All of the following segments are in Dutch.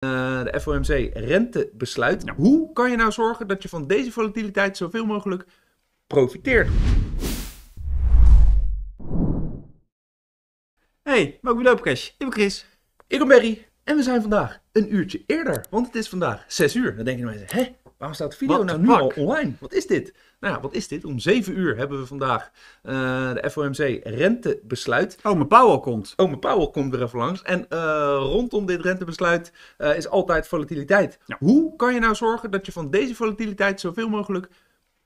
Eh, de FOMC rentebesluit. Hoe kan je nou zorgen dat je van deze volatiliteit zoveel mogelijk profiteert? Hey, welkom bij Cash. Ik ben Chris. Ik ben Berry. En we zijn vandaag een uurtje eerder, want het is vandaag 6 uur. Dan denken nou eens, hè, Waarom staat video nou nu al online? Wat is dit? Nou ja, wat is dit? Om 7 uur hebben we vandaag eh, de FOMC rentebesluit. Ome oh, Powell komt. Ome oh, Powell komt er even langs. En eh, rondom dit rentebesluit eh, is altijd volatiliteit. Hoe kan je nou zorgen dat je van deze volatiliteit zoveel mogelijk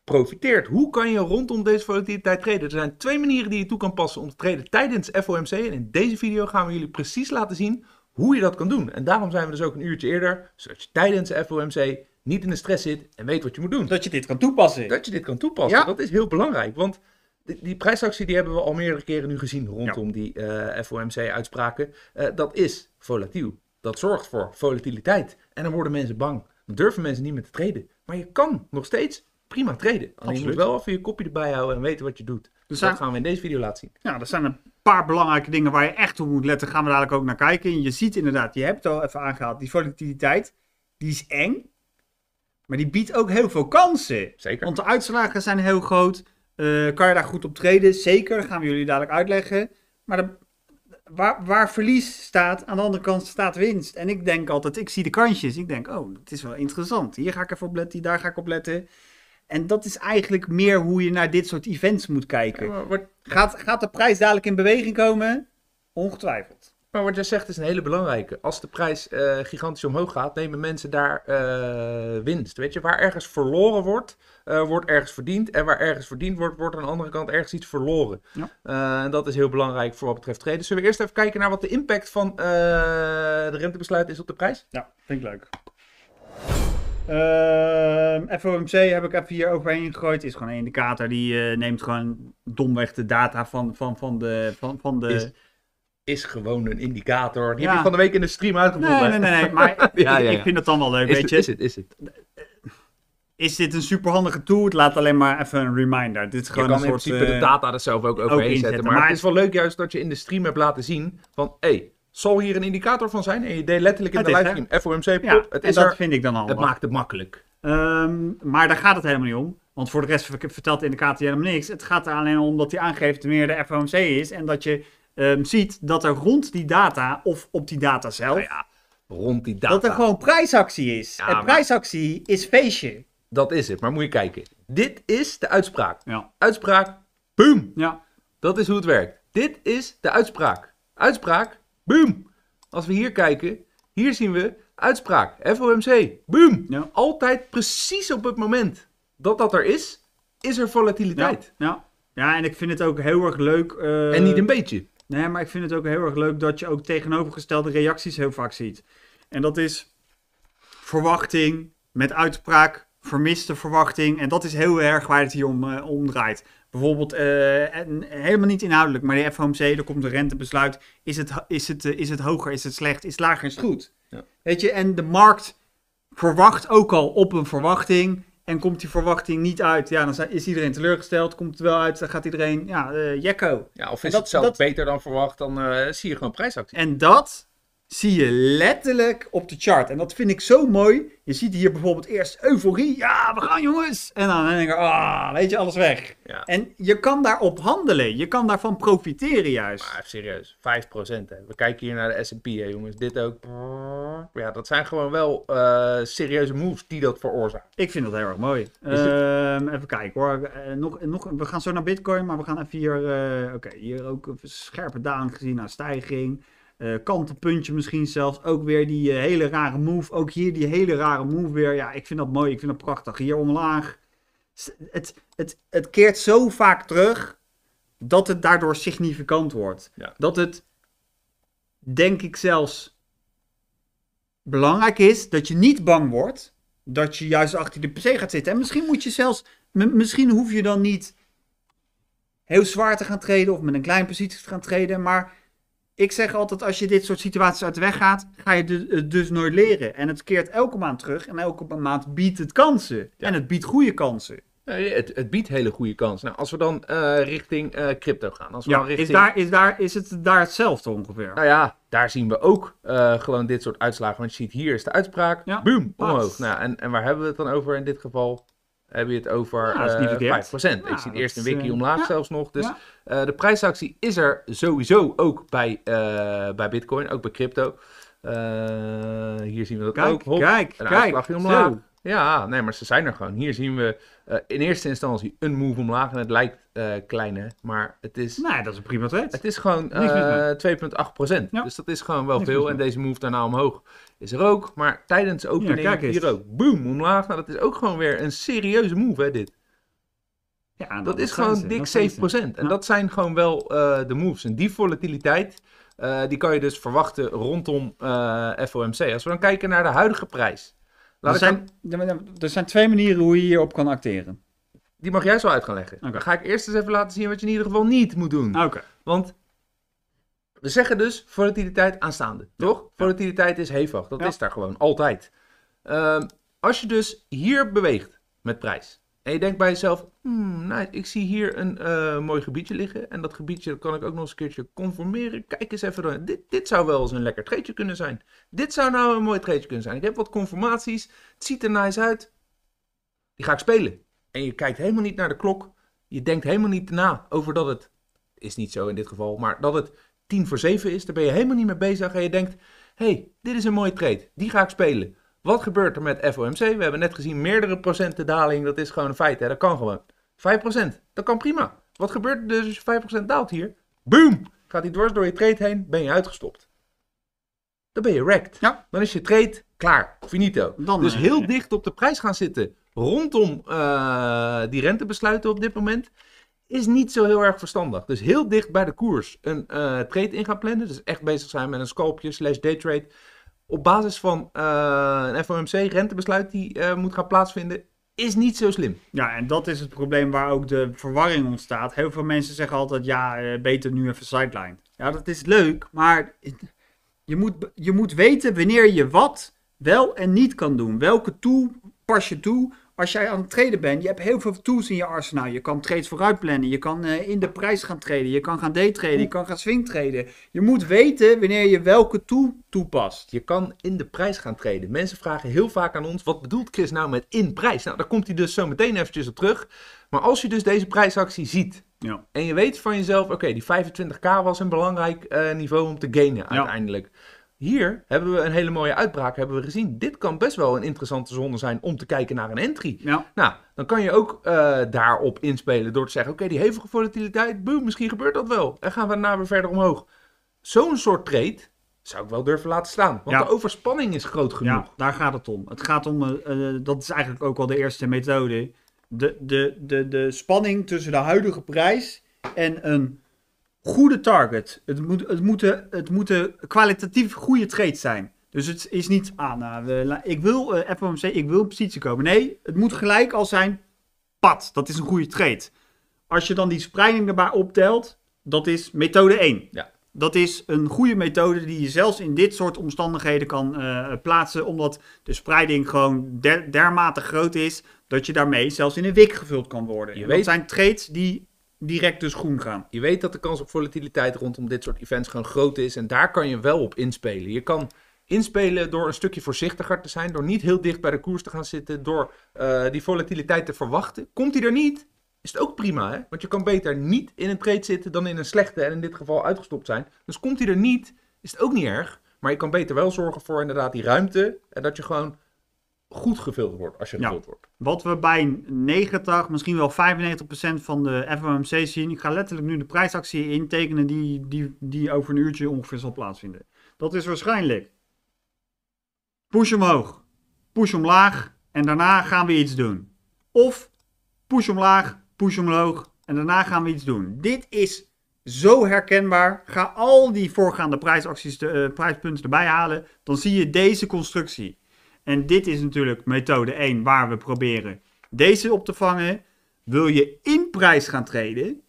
profiteert. Hoe kan je rondom deze volatiliteit traden? Er zijn twee manieren die je toe kan passen om te traden tijdens FOMC. En in deze video gaan we jullie precies laten zien hoe je dat kan doen. En daarom zijn we dus ook een uurtje eerder, zodat je tijdens FOMC niet in de stress zit en weet wat je moet doen. Dat je dit kan toepassen. Dat je dit kan toepassen. Dat is heel belangrijk. Want die, die prijsactie die hebben we al meerdere keren nu gezien rondom die eh, FOMC-uitspraken. Eh, dat is volatiel. Dat zorgt voor volatiliteit. En dan worden mensen bang. Dan durven mensen niet meer te treden. Maar je kan nog steeds prima treden. Alleen je wel even je kopje erbij houden en weten wat je doet. Dus Dat gaan we in deze video laten zien. Ja, dat zijn een paar belangrijke dingen waar je echt op moet letten. Gaan we dadelijk ook naar kijken. je ziet inderdaad, je hebt het al even aangehaald, die volatiliteit. Die is eng. Maar die biedt ook heel veel kansen. Zeker. Want de uitslagen zijn heel groot. Eh, kan je daar goed op treden? Zeker, dat gaan we jullie dadelijk uitleggen. Maar waar, waar, verlies staat, aan de andere kant staat winst. En ik denk altijd, ik zie de kansjes. Ik denk, oh, het is wel interessant. Hier ga ik even op letten, daar ga ik op letten. En dat is eigenlijk meer hoe je naar dit soort events moet kijken. Gaat, gaat de prijs dadelijk in beweging komen? Ongetwijfeld. Maar wat jij zegt is een hele belangrijke. Als de prijs eh, gigantisch omhoog gaat, nemen mensen daar eh, winst. Weet je, waar ergens verloren wordt, eh, wordt ergens verdiend. En waar ergens verdiend wordt, wordt aan de andere kant ergens iets verloren. en dat is heel belangrijk voor wat betreft treden. Zullen we eerst even kijken naar wat de impact van de rentebesluit is op de prijs? Ja, vind ik leuk. Ehm, FOMC heb ik even hier overheen gegooid. Is gewoon een indicator die neemt gewoon domweg de data van, van, van de. Van, van de is gewoon een indicator. Die heb je van de week in de stream uitgevoerd. Nee, nee, nee, maar ja, ik, ik, vind het dan wel leuk, is weet je. Is het, is het. Eh, is dit een superhandige tool? Het laat alleen maar even een reminder. Dit is gewoon een in soort, principe uh, de eh, data er zelf ook overheen zetten. Maar, het is wel leuk juist dat je in de stream hebt laten zien van... hé, hey, zal hier een indicator van zijn? En je deed letterlijk in de livestream FOMC, pop, ja, het is dat vind ik dan al. Het maakt het makkelijk. Ehm, maar daar gaat het helemaal niet om. Want voor de rest vertelt de indicator helemaal niks. Het gaat er alleen om dat hij aangeeft wanneer de FOMC is. En dat je Ehm, ziet dat er rond die data, of op die data zelf, nou ja, rond die data. dat er gewoon prijsactie is. Ja, en prijsactie is feestje. Dat is het, maar moet je kijken. Dit is de uitspraak. Ja. Uitspraak, boom. Ja. Dat is hoe het werkt. Dit is de uitspraak. Uitspraak, boom. Als we hier kijken, hier zien we uitspraak, FOMC, boom. Ja. Altijd precies op het moment dat dat er is, is er volatiliteit. Ja, ja. en ik vind het ook heel erg leuk. Eh, en niet een beetje. Nee, maar ik vind het ook heel erg leuk dat je ook tegenovergestelde reacties heel vaak ziet. En dat is verwachting met uitspraak, vermiste verwachting. En dat is heel erg waar het hier om, eh, draait. Bijvoorbeeld, eh, helemaal niet inhoudelijk, maar de FOMC, er komt een rentebesluit. Is het, is het, eh, is het hoger, is het slecht, is het lager, is het goed? Ja. Weet je, en de markt verwacht ook al op een verwachting. En komt die verwachting niet uit, ja, dan is iedereen teleurgesteld. Komt het wel uit, dan gaat iedereen, ja, uh, eh, jekko. Ja, of is het zelf beter dan verwacht, dan eh, zie je gewoon prijsactie. En dat zie je letterlijk op de chart. En dat vind ik zo mooi. Je ziet hier bijvoorbeeld eerst euforie. Ja, we gaan jongens. En dan denk ik, ah, weet je, alles weg. En je kan daarop handelen. Je kan daarvan profiteren juist. Maar serieus, 5%. Hè. We kijken hier naar de S&P, hè jongens. Dit ook. Ja, dat zijn gewoon wel eh, serieuze moves die dat veroorzaken. Ik vind dat heel erg mooi. Ehm, even kijken hoor. Eh, nog, nog, we gaan zo naar Bitcoin, maar we gaan even hier... Eh, oké, hier ook een scherpe daan gezien naar stijging. Uh, kantelpuntje misschien zelfs. Ook weer die eh, hele rare move. Ook hier die hele rare move weer. Ja, ik vind dat mooi. Ik vind dat prachtig. Hier omlaag. Het, het, het keert zo vaak terug dat het daardoor significant wordt. Dat het, denk ik zelfs, belangrijk is dat je niet bang wordt. Dat je juist achter de PC gaat zitten. En misschien moet je zelfs, misschien hoef je dan niet heel zwaar te gaan treden of met een klein positie te gaan treden. Maar ik zeg altijd, als je dit soort situaties uit de weg gaat, ga je dus, het eh, dus nooit leren. En het keert elke maand terug en elke maand biedt het kansen. En het biedt goede kansen. het, het, biedt hele goede kansen. Nou, als we dan eh, richting eh, crypto gaan. ja, dan is, daar, is, daar, is het daar hetzelfde ongeveer? Nou ja, daar zien we ook gewoon dit soort uitslagen. Want je ziet, hier is de uitspraak. Boom, omhoog. Nou, en, en waar hebben we het dan over in dit geval? heb je het over ja, 5%. Eh, ja, ik zie het eerst een wiki eh, omlaag zelfs nog. Dus eh, de prijsactie is er sowieso ook bij, bij Bitcoin, ook bij crypto. hier zien we dat kijk, ook. Kijk, kijk, kijk. omlaag. Ja, nee, maar ze zijn er gewoon. Hier zien we eh, in eerste instantie een move omlaag. En het lijkt uh, eh, klein, hè? Maar het is... Nee, dat is een prima trade. Het is gewoon uh, eh, 2,8 ja. Dus dat is gewoon wel veel. En deze move daarna omhoog is er ook. Maar tijdens opening ja, hier ook. Boom, omlaag. Nou, dat is ook gewoon weer een serieuze move, hè, dit. Ja, nou, dat, is gewoon dik 7%. En dat zijn gewoon wel de moves. En die volatiliteit... die kan je dus verwachten rondom FOMC. Als we dan kijken naar de huidige prijs. Er zijn, er zijn twee manieren hoe je hierop kan acteren. Die mag jij zo uit gaan leggen. Dan ga ik eerst eens even laten zien wat je in ieder geval niet moet doen. Ah, oké. Want we zeggen dus volatiliteit aanstaande, toch? Volatiliteit is hevig, dat is daar gewoon altijd. Ehm, als je dus hier beweegt met prijs, en je denkt bij jezelf, hmm, nou, ik zie hier een eh, mooi gebiedje liggen. En dat gebiedje kan ik ook nog eens een keertje conformeren. Kijk eens even, door. dit, dit zou wel eens een lekker treetje kunnen zijn. Dit zou nou een mooi treetje kunnen zijn. Ik heb wat conformaties, het ziet er nice uit. Die ga ik spelen. En je kijkt helemaal niet naar de klok. Je denkt helemaal niet na over dat het, is niet zo in dit geval, maar dat het tien voor zeven is. Daar ben je helemaal niet mee bezig. En je denkt, hey, dit is een mooi trade. Die ga ik spelen. Wat gebeurt er met FOMC? We hebben net gezien meerdere procenten daling. Dat is gewoon een feit. Hè? Dat kan gewoon. 5%. Dat kan prima. Wat gebeurt er dus als je 5% daalt hier? Boom! Gaat die dwars door je trade heen, ben je uitgestopt. Dan ben je wrecked. Ja. Dan is je trade klaar. Finito. dus eh, heel dicht op de prijs gaan zitten rondom eh, die rentebesluiten op dit moment is niet zo heel erg verstandig. Dus heel dicht bij de koers een uh, eh, trade in gaan plannen. Dus echt bezig zijn met een scalpje slash daytrade op basis van eh, een FOMC-rentebesluit die eh, moet gaan plaatsvinden, is niet zo slim. Ja, en dat is het probleem waar ook de verwarring ontstaat. Heel veel mensen zeggen altijd, ja, eh, beter nu even sideline. Ja, dat is leuk, maar je moet, je moet weten wanneer je wat wel en niet kan doen. Welke tool pas je toe als jij aan het traden bent, je hebt heel veel tools in je arsenaal. Je kan trades vooruit plannen, je kan eh, in de prijs gaan traden, je kan gaan daytraden, je kan gaan swing traden. Je moet weten wanneer je welke tool toepast. Je kan in de prijs gaan traden. Mensen vragen heel vaak aan ons, wat bedoelt Chris nou met in prijs? Nou, daar komt hij dus zo meteen eventjes op terug. Maar als je dus deze prijsactie ziet, ja. En je weet van jezelf, oké, die 25k was een belangrijk eh, niveau om te gainen uiteindelijk. Ja hier hebben we een hele mooie uitbraak hebben we gezien. Dit kan best wel een interessante zone zijn om te kijken naar een entry. Nou, dan kan je ook eh, daarop inspelen door te zeggen... oké, die hevige volatiliteit, boom, misschien gebeurt dat wel. En gaan we daarna weer verder omhoog. Zo'n soort trade zou ik wel durven laten staan. Want de overspanning is groot genoeg. daar gaat het om. Het gaat om, eh, eh, dat is eigenlijk ook wel de eerste methode... De, de, de, de spanning tussen de huidige prijs en een goede target. Het, moet, het, moeten, het moeten kwalitatief goede trades zijn. Dus het is niet, ah, nou, ik wil uh, eh, FOMC, ik wil positie komen. Nee, het moet gelijk al zijn, pad, dat is een goede trade. Als je dan die spreiding erbij optelt, dat is methode 1. Ja. Dat is een goede methode die je zelfs in dit soort omstandigheden kan eh, plaatsen, omdat de spreiding gewoon dermate groot is dat je daarmee zelfs in een wik gevuld kan worden. Je dat zijn trades die direct dus groen gaan. Je weet dat de kans op volatiliteit rondom dit soort events gewoon groot is. En daar kan je wel op inspelen. Je kan inspelen door een stukje voorzichtiger te zijn. Door niet heel dicht bij de koers te gaan zitten. Door eh, die volatiliteit te verwachten. Komt die er niet, is het ook prima. Hè? Want je kan beter niet in een trade zitten dan in een slechte. En in dit geval uitgestopt zijn. Dus komt die er niet, is het ook niet erg. Maar je kan beter wel zorgen voor inderdaad die ruimte. En dat je gewoon goed gevuld wordt als je gevuld wordt. Wat we bij 90, misschien wel 95% van de FOMC zien. Ik ga letterlijk nu de prijsactie intekenen die, die, die over een uurtje ongeveer zal plaatsvinden. Dat is waarschijnlijk push omhoog, push omlaag en daarna gaan we iets doen. Of push omlaag, push omhoog en daarna gaan we iets doen. Dit is zo herkenbaar. Ga al die voorgaande prijsacties, de, eh, prijspunten erbij halen. Dan zie je deze constructie. En dit is natuurlijk methode 1 waar we proberen deze op te vangen. Wil je in prijs gaan treden,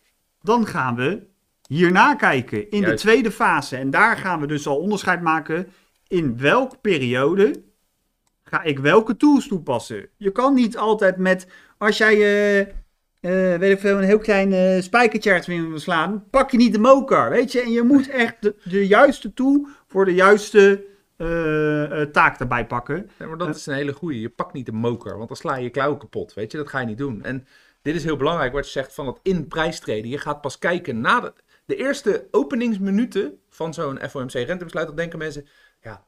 dan gaan we hierna kijken in de tweede fase. En daar gaan we dus al onderscheid maken in welke periode ga ik welke tools toepassen. Je kan niet altijd met, als jij eh, eh, weet ik veel, een heel klein uh, eh, spijkertje wil slaan, pak je niet de mokar, weet je. En je moet echt de, de juiste tool voor de juiste eh, eh, taak erbij pakken. maar dat eh, is een hele goeie. Je pakt niet de moker, want dan sla je je klauw kapot. Weet je, dat ga je niet doen. En dit is heel belangrijk wat je zegt van dat in prijs treden. Je gaat pas kijken na de, eerste openingsminuten van zo'n FOMC-rentebesluit. Dan denken mensen, ja,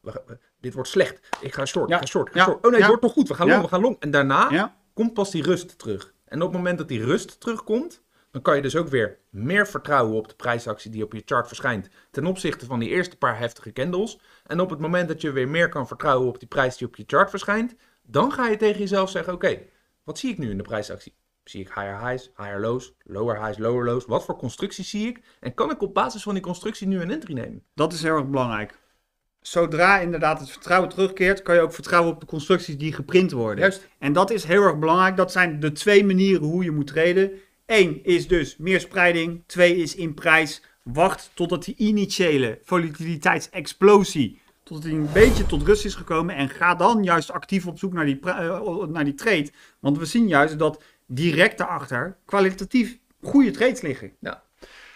dit wordt slecht. Ik ga short, ik ga short, ik ga short. Oh nee, het wordt nog goed. We gaan long, we gaan long. En daarna komt pas die rust terug. En op het moment dat die rust terugkomt, dan kan je dus ook weer meer vertrouwen op de prijsactie die op je chart verschijnt ten opzichte van die eerste paar heftige candles. En op het moment dat je weer meer kan vertrouwen op die prijs die op je chart verschijnt, dan ga je tegen jezelf zeggen: Oké, wat zie ik nu in de prijsactie? Zie ik higher highs, higher lows, lower highs, lower lows? Wat voor constructies zie ik? En kan ik op basis van die constructie nu een entry nemen? Dat is heel erg belangrijk. Zodra inderdaad het vertrouwen terugkeert, kan je ook vertrouwen op de constructies die geprint worden. Juist. En dat is heel erg belangrijk. Dat zijn de twee manieren hoe je moet treden. 1 is dus meer spreiding. 2 is in prijs. Wacht totdat die initiële volatiliteitsexplosie tot hij een beetje tot rust is gekomen. En ga dan juist actief op zoek naar die, eh, naar die trade. Want we zien juist dat direct daarachter kwalitatief goede trades liggen. Ja.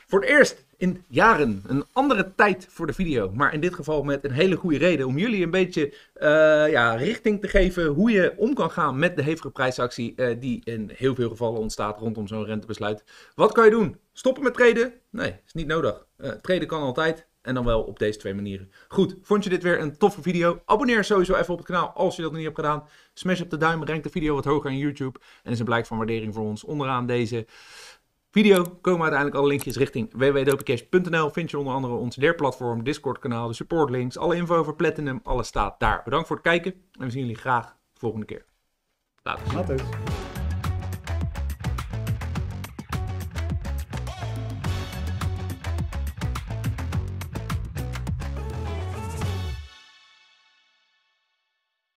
Voor het eerst in jaren. Een andere tijd voor de video. Maar in dit geval met een hele goede reden. Om jullie een beetje eh, ja, richting te geven hoe je om kan gaan met de hevige prijsactie. Eh, die in heel veel gevallen ontstaat rondom zo'n rentebesluit. Wat kan je doen? Stoppen met treden? Nee, is niet nodig. Uh, eh, treden kan altijd. En dan wel op deze twee manieren. Goed, vond je dit weer een toffe video? Abonneer sowieso even op het kanaal als je dat nog niet hebt gedaan. Smash op de duim, rank de video wat hoger in YouTube. En is een blijk van waardering voor ons. Onderaan deze video komen uiteindelijk alle linkjes richting www.dopecash.nl. Vind je onder andere ons leerplatform, Discord-kanaal, de supportlinks, alle info over Platinum, alles staat daar. Bedankt voor het kijken en we zien jullie graag de volgende keer. Later. Later.